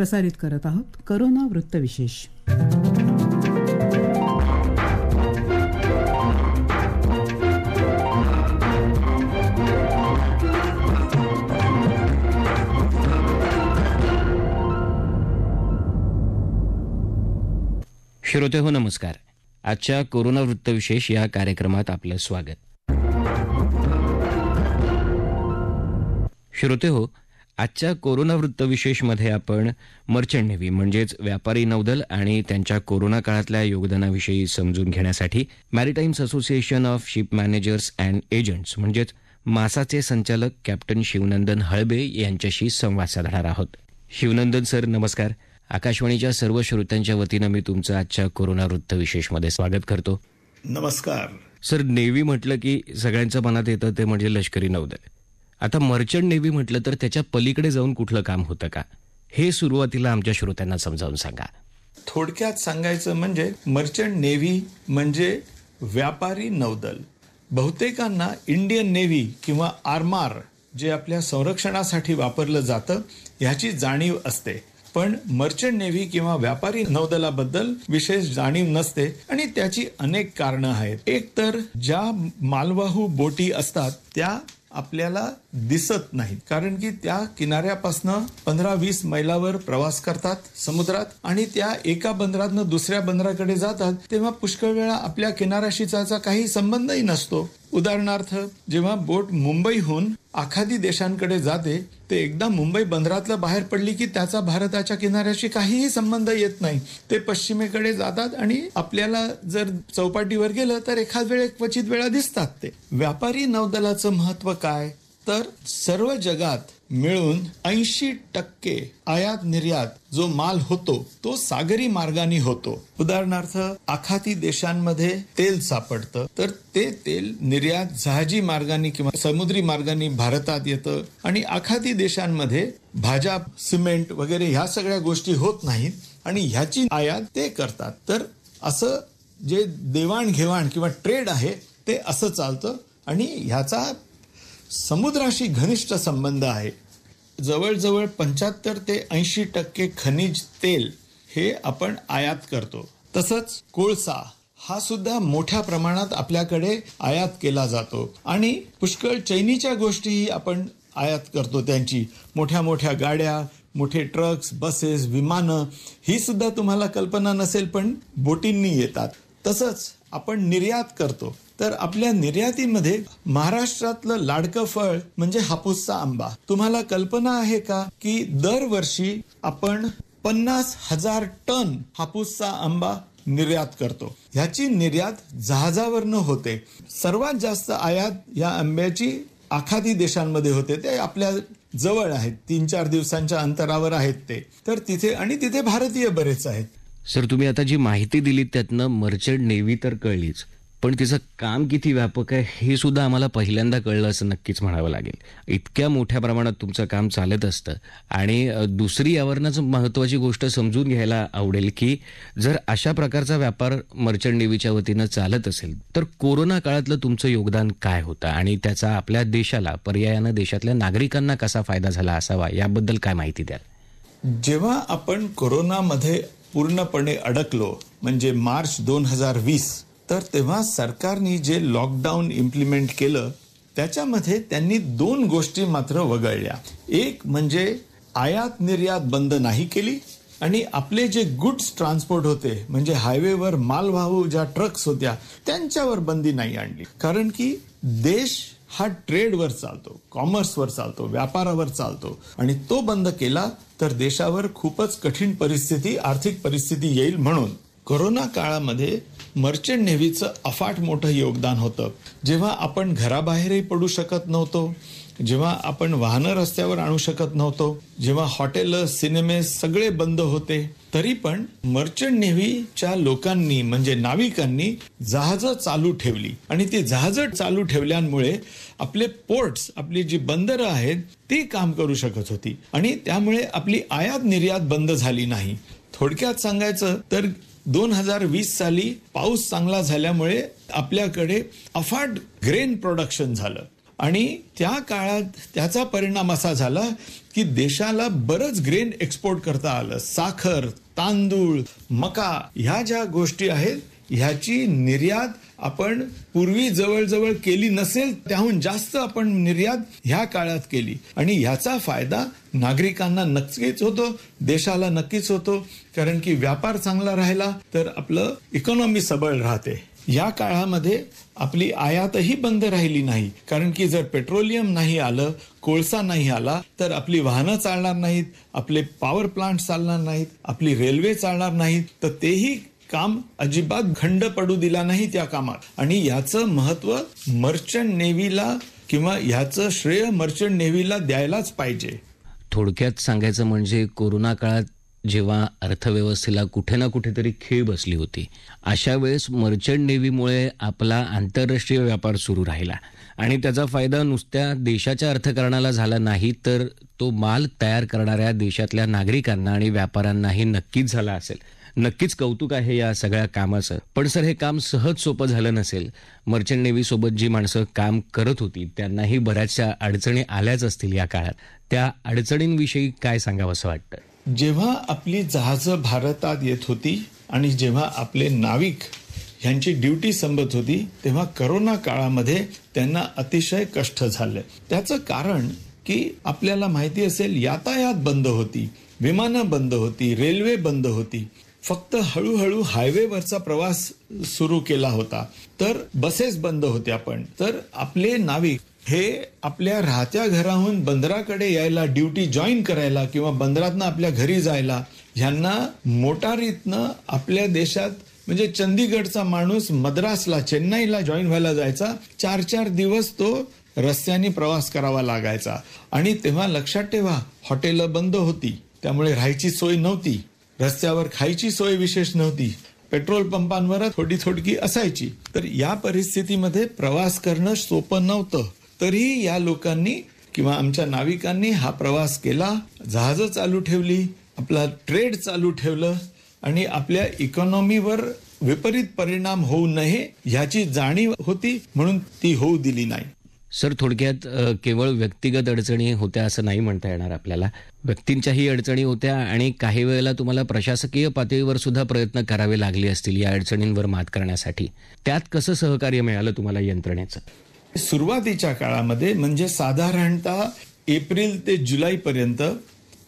प्रसारित करत आहोत करोना वृत्तविशेष श्रोते हो नमस्कार आजच्या कोरोना वृत्तविशेष या कार्यक्रमात आपलं स्वागत श्रोते हो आजच्या कोरोना वृत्तविशेषमध्ये आपण मर्चंट नेव्ही म्हणजेच व्यापारी नौदल आणि त्यांच्या कोरोना काळातल्या योगदानाविषयी समजून घेण्यासाठी maritimes association of ship managers and agents म्हणजेच मासाचे संचालक कॅप्टन शिवनंदन हळबे यांच्याशी संवाद साधणार आहोत शिवनंदन सर नमस्कार आकाशवाणीच्या सर्व श्रोत्यांच्या वतीनं मी तुमचं आजच्या कोरोना वृत्तविशेषमध्ये स्वागत करतो नमस्कार सर नेव्ही म्हटलं की सगळ्यांच्या मनात येतं ते म्हणजे लष्करी नौदल आता मर्चंट नेव्ही म्हटलं तर त्याच्या पलीकडे जाऊन कुठलं काम होतं का हे सुरुवातीला आमच्या श्रोत्यांना समजावून सांगा थोडक्यात सांगायचं म्हणजे मर्चंट नेव्ही म्हणजे व्यापारी नौदल बहुतेकांना इंडियन नेव्ही किंवा आरमार जे आपल्या संरक्षणासाठी वापरलं जातं ह्याची जाणीव असते पण मर्चंट नेव्ही किंवा व्यापारी नौदलाबद्दल विशेष जाणीव नसते आणि त्याची अनेक कारणं आहेत एक तर ज्या मालवाहू बोटी असतात त्या आपल्याला दिसत नाहीत कारण की त्या किनाऱ्यापासनं पंधरा वीस मैलावर प्रवास करतात समुद्रात आणि त्या एका बंदरातनं दुसऱ्या बंदराकडे जातात तेव्हा पुष्कळ वेळा आपल्या किनाऱ्याशी त्याचा काही संबंधही नसतो उदाहरणार्थ जेव्हा बोट मुंबईहून आखादी देशांकडे जाते ते एकदा मुंबई बंदरातलं बाहेर पडली की त्याचा भारताच्या किनाऱ्याशी काहीही संबंध येत नाही ते पश्चिमेकडे जातात आणि आपल्याला जर चौपाटीवर गेलं तर एखाद वेळ क्वचित वेळा दिसतात ते व्यापारी नौदलाचं महत्व काय तर सर्व जगात मिळून ऐंशी टक्के आयात निर्यात जो माल होतो तो सागरी मार्गाने होतो उदाहरणार्थ आखाती देशांमध्ये तेल सापडतं तर ते तेल निर्यात जहाजी मार्गाने किंवा समुद्री मार्गाने भारतात येतं आणि आखाती देशांमध्ये भाज्या सिमेंट वगैरे ह्या सगळ्या गोष्टी होत नाहीत आणि ह्याची आयात ते करतात तर असं जे देवाणघेवाण किंवा ट्रेड आहे ते असं चालतं आणि ह्याचा समुद्राशी घनिष्ठ संबंध आहे जवळजवळ पंच्याहत्तर ते ऐंशी टक्के खनिज तेल हे आपण आयात करतो तसंच कोळसा हा सुद्धा मोठ्या प्रमाणात आपल्याकडे आयात केला जातो आणि पुष्कळ चैनीच्या गोष्टीही आपण आयात करतो त्यांची मोठ्या मोठ्या गाड्या मोठे ट्रक्स बसेस विमानं ही सुद्धा तुम्हाला कल्पना नसेल पण बोटींनी येतात तसंच आपण निर्यात करतो तर आपल्या निर्यातीमध्ये महाराष्ट्रातलं लाडकं फळ म्हणजे हापूसचा आंबा तुम्हाला कल्पना आहे का की दरवर्षी आपण पन्नास हजार टन हापूसचा आंबा निर्यात करतो ह्याची निर्यात जहाजावरनं होते सर्वात जास्त आयात या आंब्याची आखादी देशांमध्ये होते ते आपल्या जवळ आहेत तीन चार दिवसांच्या अंतरावर आहेत ते तर तिथे आणि तिथे भारतीय बरेच आहेत सर तुम्ही आता जी माहिती दिली त्यातनं मर्चंट नेव्ही तर कळलीच पण तिचं काम किती व्यापक आहे हे सुद्धा आम्हाला पहिल्यांदा कळलं असं नक्कीच म्हणावं लागेल इतक्या मोठ्या प्रमाणात तुमचं काम चालत असतं आणि दुसरी यावरनंच महत्त्वाची गोष्ट समजून घ्यायला आवडेल की जर अशा प्रकारचा व्यापार मर्चंट नेव्हीच्या वतीनं चालत असेल तर कोरोना काळातलं तुमचं योगदान काय होतं आणि त्याचा आपल्या देशाला पर्यायानं देशातल्या नागरिकांना कसा फायदा झाला असावा याबद्दल काय माहिती द्याल जेव्हा आपण कोरोनामध्ये पूर्णपणे अडकलो म्हणजे मार्च दोन हजार वीस तर तेव्हा सरकारने जे लॉकडाऊन इम्प्लिमेंट केलं त्याच्यामध्ये त्यांनी दोन गोष्टी मात्र वगळल्या एक म्हणजे आयात निर्यात बंद नाही केली आणि आपले जे गुड्स ट्रान्सपोर्ट होते म्हणजे हायवेवर मालवाहू ज्या ट्रक्स होत्या त्यांच्यावर बंदी नाही आणली कारण की देश हा ट्रेडवर चालतो कॉमर्सवर चालतो व्यापारावर चालतो आणि तो बंद केला तर देशावर खूपच कठीण परिस्थिती आर्थिक परिस्थिती येईल म्हणून कोरोना काळामध्ये मर्चंट नेव्हीचं अफाट मोठं योगदान होतं जेव्हा आपण घराबाहेरही पडू शकत नव्हतो जेव्हा आपण वाहनं रस्त्यावर आणू शकत नव्हतो जेव्हा हॉटेल सिनेमे सगळे बंद होते तरी पण मर्चंट नेव्हीच्या लोकांनी म्हणजे नाविकांनी जहाजं चालू ठेवली आणि ती जहाजं चालू ठेवल्यामुळे आपले पोर्ट्स आपली जी बंदरं आहेत ती काम करू शकत होती आणि त्यामुळे आपली आयात निर्यात बंद झाली नाही थोडक्यात सांगायचं तर दोन हजार वीस साली पाऊस चांगला झाल्यामुळे आपल्याकडे अफाट ग्रेन प्रोडक्शन झालं आणि त्या काळात त्याचा परिणाम असा झाला की देशाला बरंच ग्रेन एक्सपोर्ट करता आलं साखर तांदूळ मका ह्या ज्या गोष्टी आहेत ह्याची निर्यात आपण पूर्वी जवळजवळ केली नसेल त्याहून जास्त आपण निर्यात ह्या काळात केली आणि ह्याचा फायदा नागरिकांना नक्कीच होतो देशाला नक्कीच होतो कारण की व्यापार चांगला राहिला तर आपलं इकॉनॉमी सबळ राहते या काळामध्ये आपली आयातही बंद राहिली नाही कारण की जर पेट्रोलियम नाही आलं कोळसा नाही आला तर आपली वाहनं चालणार नाहीत आपले पॉवर प्लांट चालणार नाहीत आपली रेल्वे चालणार नाहीत तर तेही काम अजिबात खंड पडू दिला नाही त्या कामात आणि याचं महत्व मर्चंट नेव्हीला किंवा याचं श्रेय मर्चंट नेव्हीला द्यायलाच पाहिजे थोडक्यात सांगायचं म्हणजे कोरोना काळात जेव्हा अर्थव्यवस्थेला कुठे ना कुठेतरी खीळ बसली होती अशा वेळेस मर्चंट नेव्हीमुळे आपला आंतरराष्ट्रीय व्यापार सुरू राहिला आणि त्याचा फायदा नुसत्या देशाच्या अर्थकारणाला झाला नाही तर तो माल तयार करणाऱ्या देशातल्या नागरिकांना आणि व्यापाऱ्यांनाही नक्कीच झाला असेल नक्कीच कौतुक आहे या सगळ्या कामाचं पण सर हे काम सहज सोपं झालं नसेल मर्चंट नेव्ही सोबत जी माणसं काम करत होती त्यांनाही बऱ्याचशा अडचणी आल्याच असतील या काळात त्या अडचणींविषयी काय सांगावं असं वाटतं जेव्हा आपली जहाजं भारतात येत होती आणि जेव्हा आपले नाविक ह्यांची ड्युटी संपत होती तेव्हा करोना काळामध्ये त्यांना अतिशय कष्ट झाले त्याचं कारण की आपल्याला माहिती असेल यातायात बंद होती विमानं बंद होती रेल्वे बंद होती फक्त हळूहळू हायवेवरचा प्रवास सुरू केला होता तर बसेस बंद होत्या पण तर आपले नाविक हे आपल्या राहत्या घराहून बंदराकडे यायला ड्युटी जॉईन करायला किंवा बंदरातनं आपल्या घरी जायला ह्यांना मोटारीतनं आपल्या देशात म्हणजे चंदीगडचा माणूस मद्रासला चेन्नईला जॉईन व्हायला जायचा चार चार दिवस तो रस्त्याने प्रवास करावा लागायचा आणि तेव्हा लक्षात ठेवा हॉटेलं बंद होती त्यामुळे राहायची सोय नव्हती रस्त्यावर खायची सोय विशेष नव्हती पेट्रोल पंपांवर थोडी थोडकी असायची तर या परिस्थितीमध्ये प्रवास करणं सोपं नव्हतं तरीही या लोकांनी किंवा आमच्या नाविकांनी हा प्रवास केला जहाजं चालू ठेवली आपला ट्रेड चालू ठेवलं आणि आपल्या इकॉनॉमीवर विपरीत परिणाम होऊ नये याची जाणीव होती म्हणून ती होऊ दिली नाही सर थोडक्यात केवळ व्यक्तिगत अडचणी होत्या असं नाही म्हणता येणार आपल्याला व्यक्तींच्याही अडचणी होत्या आणि काही वेळेला तुम्हाला प्रशासकीय पातळीवर सुद्धा प्रयत्न करावे लागले असतील या अडचणींवर मात करण्यासाठी त्यात कसं सहकार्य मिळालं तुम्हाला यंत्रणेचं सुरुवातीच्या काळामध्ये म्हणजे साधारणतः एप्रिल ते जुलैपर्यंत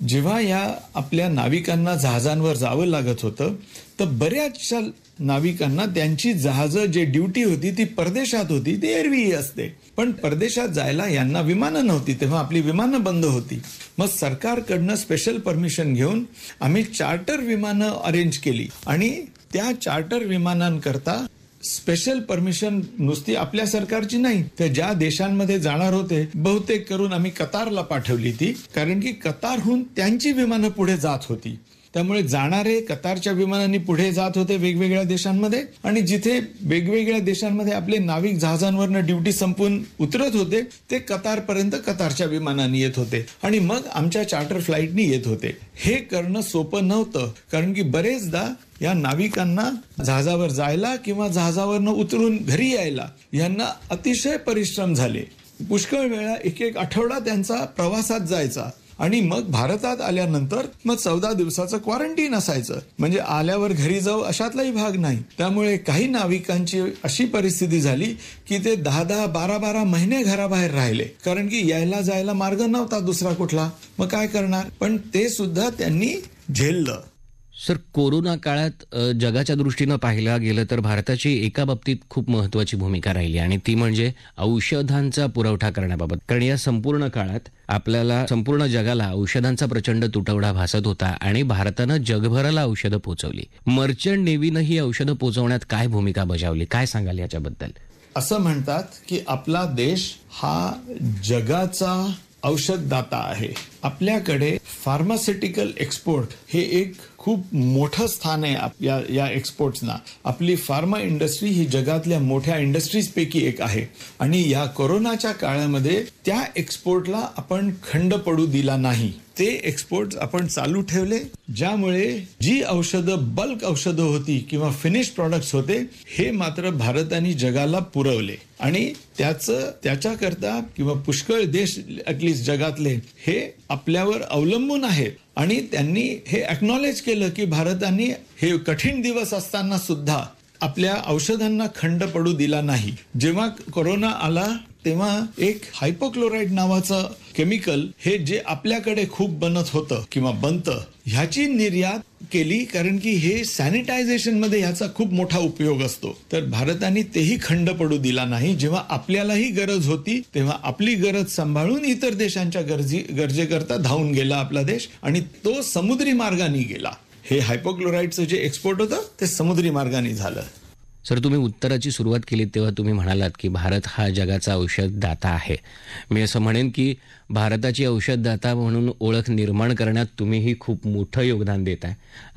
जेव्हा या आपल्या नाविकांना जहाजांवर जावं लागत होतं तर बऱ्याचशा नाविकांना त्यांची जहाजं जे ड्युटी होती ती परदेशात होती ती एरवी असते पण परदेशात जायला यांना विमानं नव्हती तेव्हा आपली विमानं बंद होती मग सरकारकडनं स्पेशल परमिशन घेऊन आम्ही चार्टर विमानं अरेंज केली आणि त्या चार्टर विमानांकरता स्पेशल परमिशन नुसती आपल्या सरकारची नाही तर ज्या देशांमध्ये जाणार होते बहुतेक करून आम्ही कतारला पाठवली ती कारण की कतारहून त्यांची विमानं पुढे जात होती त्यामुळे जाणारे कतारच्या विमानांनी पुढे जात होते वेगवेगळ्या देशांमध्ये आणि जिथे वेगवेगळ्या देशांमध्ये आपले नाविक जहाजांवरनं ड्युटी संपून उतरत होते ते कतारपर्यंत कतारच्या विमानांनी येत होते आणि मग आमच्या चार्टर फ्लाईटनी येत होते हे करणं सोपं नव्हतं कारण की बरेचदा या नाविकांना जहाजावर जायला किंवा जहाजावरनं उतरून घरी यायला यांना अतिशय परिश्रम झाले पुष्कळ वेळा एक एक आठवडा त्यांचा प्रवासात जायचा आणि मग भारतात आल्यानंतर मग चौदा दिवसाचं क्वारंटीन असायचं म्हणजे आल्यावर घरी जाऊ अशातलाही भाग नाही त्यामुळे काही नाविकांची अशी परिस्थिती झाली की ते दहा दहा बारा बारा महिने घराबाहेर राहिले कारण की यायला जायला मार्ग नव्हता दुसरा कुठला मग काय करणार पण ते सुद्धा त्यांनी झेललं सर कोरोना काळात जगाच्या दृष्टीनं पाहिलं गेलं तर भारताची एका बाबतीत खूप महत्वाची भूमिका राहिली आणि ती म्हणजे औषधांचा पुरवठा करण्याबाबत कारण या संपूर्ण काळात आपल्याला संपूर्ण जगाला औषधांचा प्रचंड तुटवडा भासत होता आणि भारतानं जगभराला औषधं पोहोचवली मर्चंट नेव्हीनं ही औषधं पोहोचवण्यात काय भूमिका बजावली काय सांगाल याच्याबद्दल असं म्हणतात की आपला देश हा जगाचा औषधदाता आहे आपल्याकडे फार्मास्युटिकल एक्सपोर्ट हे एक खूप मोठं स्थान आहे या या एक्सपोर्ट्सना आपली फार्मा इंडस्ट्री ही जगातल्या मोठ्या इंडस्ट्रीजपैकी एक आहे आणि या कोरोनाच्या काळामध्ये त्या एक्सपोर्टला आपण खंड पडू दिला नाही ते एक्सपोर्ट आपण चालू ठेवले ज्यामुळे जी औषधं बल्क औषधं होती किंवा फिनिश प्रॉडक्ट होते हे मात्र भारताने जगाला पुरवले आणि त्याचं त्याच्याकरता किंवा पुष्कळ देश ॲटलिस्ट जगातले हे आपल्यावर अवलंबून आहे आणि त्यांनी हे अॅक्नॉलेज केलं की भारताने हे कठीण दिवस असताना सुद्धा आपल्या औषधांना खंड पडू दिला नाही जेव्हा कोरोना आला तेव्हा एक हायपोक्लोराईड नावाचं केमिकल हे जे आपल्याकडे खूप बनत होतं किंवा बनतं ह्याची निर्यात केली कारण की हे सॅनिटायझेशन मध्ये ह्याचा खूप मोठा उपयोग असतो तर भारताने तेही खंड पडू दिला नाही जेव्हा आपल्यालाही गरज होती तेव्हा आपली गरज सांभाळून इतर देशांच्या गरजे गरजेकरता धावून गेला आपला देश आणि तो समुद्री मार्गाने गेला हे हायपोक्लोराईडचं जे एक्सपोर्ट होतं ते समुद्री मार्गाने झालं सर तुम्ही उत्तराची सुरुवात केली तेव्हा तुम्ही म्हणालात की भारत हा जगाचा औषधदाता आहे मी असं म्हणेन की भारताची औषधदाता म्हणून ओळख निर्माण करण्यात तुम्हीही खूप मोठं योगदान देत आहे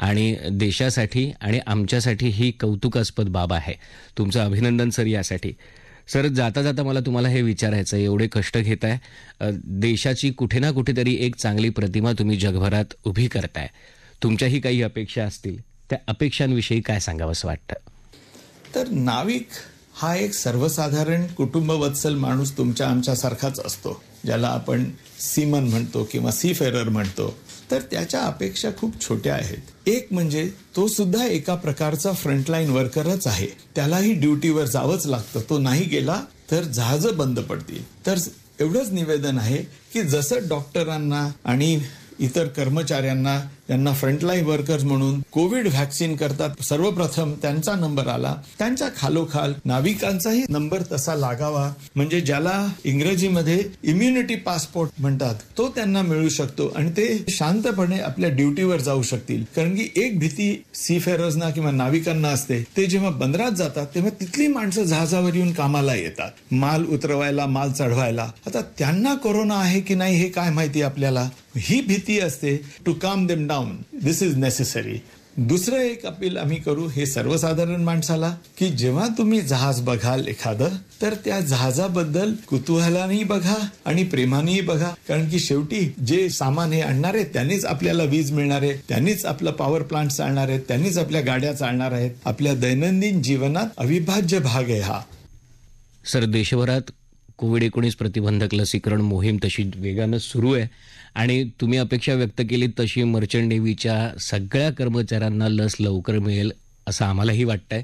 आणि देशासाठी आणि आमच्यासाठी ही कौतुकास्पद बाब आहे तुमचं अभिनंदन सर यासाठी सर जाता जाता मला तुम्हाला हे विचारायचं एवढे कष्ट घेत आहे देशाची कुठे ना कुठेतरी एक चांगली प्रतिमा तुम्ही जगभरात उभी करताय तुमच्याही काही अपेक्षा असतील त्या अपेक्षांविषयी काय सांगावं असं वाटतं तर नाविक हा एक सर्वसाधारण कुटुंबवत्सल माणूस तुमच्या आमच्यासारखाच असतो ज्याला आपण सीमन म्हणतो किंवा सी फेरर म्हणतो तर त्याच्या अपेक्षा खूप छोट्या आहेत एक म्हणजे तो सुद्धा एका प्रकारचा फ्रंटलाईन वर्करच आहे त्यालाही ड्युटीवर जावंच लागतं तो नाही गेला तर जहाज बंद पडतील तर एवढंच निवेदन आहे की जसं डॉक्टरांना आणि इतर कर्मचाऱ्यांना त्यांना फ्रंटलाईन वर्कर्स म्हणून कोविड व्हॅक्सिन करतात सर्वप्रथम त्यांचा नंबर आला त्यांच्या खालोखाल नाविकांचाही नंबर तसा लागावा म्हणजे ज्याला इंग्रजीमध्ये इम्युनिटी पासपोर्ट म्हणतात तो त्यांना मिळू शकतो आणि ते शांतपणे आपल्या ड्युटीवर जाऊ शकतील कारण की एक भीती फेअरर्सना किंवा नाविकांना असते ते जेव्हा बंदरात जातात तेव्हा तिथली माणसं जहाजावर येऊन कामाला येतात माल उतरवायला माल चढवायला आता त्यांना कोरोना आहे की नाही हे काय माहिती आपल्याला ही भीती असते टू काम देम दिस इज नेसेसरी दुसरं एक अपील आम्ही करू हे सर्वसाधारण माणसाला की जेव्हा तुम्ही जहाज बघाल एखादं तर त्या जहाजाबद्दल कुतूहलानेही बघा आणि प्रेमानेही बघा कारण की शेवटी जे सामान हे आणणार आहे त्यांनीच आपल्याला वीज मिळणार आहे त्यांनीच आपलं पॉवर प्लांट चालणार आहे त्यांनीच आपल्या गाड्या चालणार आहेत आपल्या दैनंदिन जीवनात अविभाज्य भाग आहे हा सर देशभरात कोविड एकोणीस प्रतिबंधक लसीकरण मोहीम तशी वेगानं सुरू आहे आणि तुम्ही अपेक्षा व्यक्त केली तशी मर्चंट नेव्हीच्या सगळ्या कर्मचाऱ्यांना लस लवकर मिळेल असं आम्हालाही वाटतंय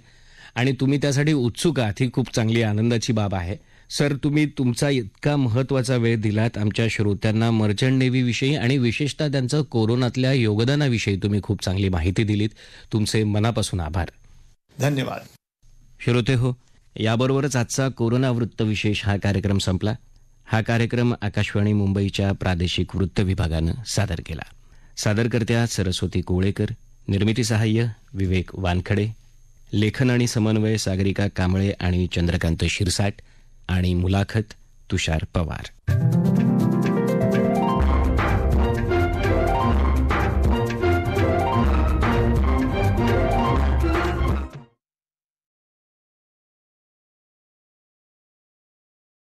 आणि तुम्ही त्यासाठी उत्सुक आहात ही खूप चांगली आनंदाची बाब आहे सर तुम्ही तुमचा इतका महत्त्वाचा वेळ दिलात आमच्या श्रोत्यांना मर्चंट नेव्हीविषयी आणि विशेषतः त्यांचं कोरोनातल्या योगदानाविषयी तुम्ही खूप चांगली माहिती दिलीत तुमचे मनापासून आभार धन्यवाद श्रोते हो याबरोबरच आजचा कोरोना विशेष हा कार्यक्रम संपला हा कार्यक्रम आकाशवाणी मुंबईच्या प्रादेशिक वृत्त विभागानं सादर केला सादरकर्त्या सरस्वती कोवळेकर निर्मिती सहाय्य विवेक वानखडे लेखन आणि समन्वय सागरिका कांबळे आणि चंद्रकांत शिरसाट आणि मुलाखत तुषार पवार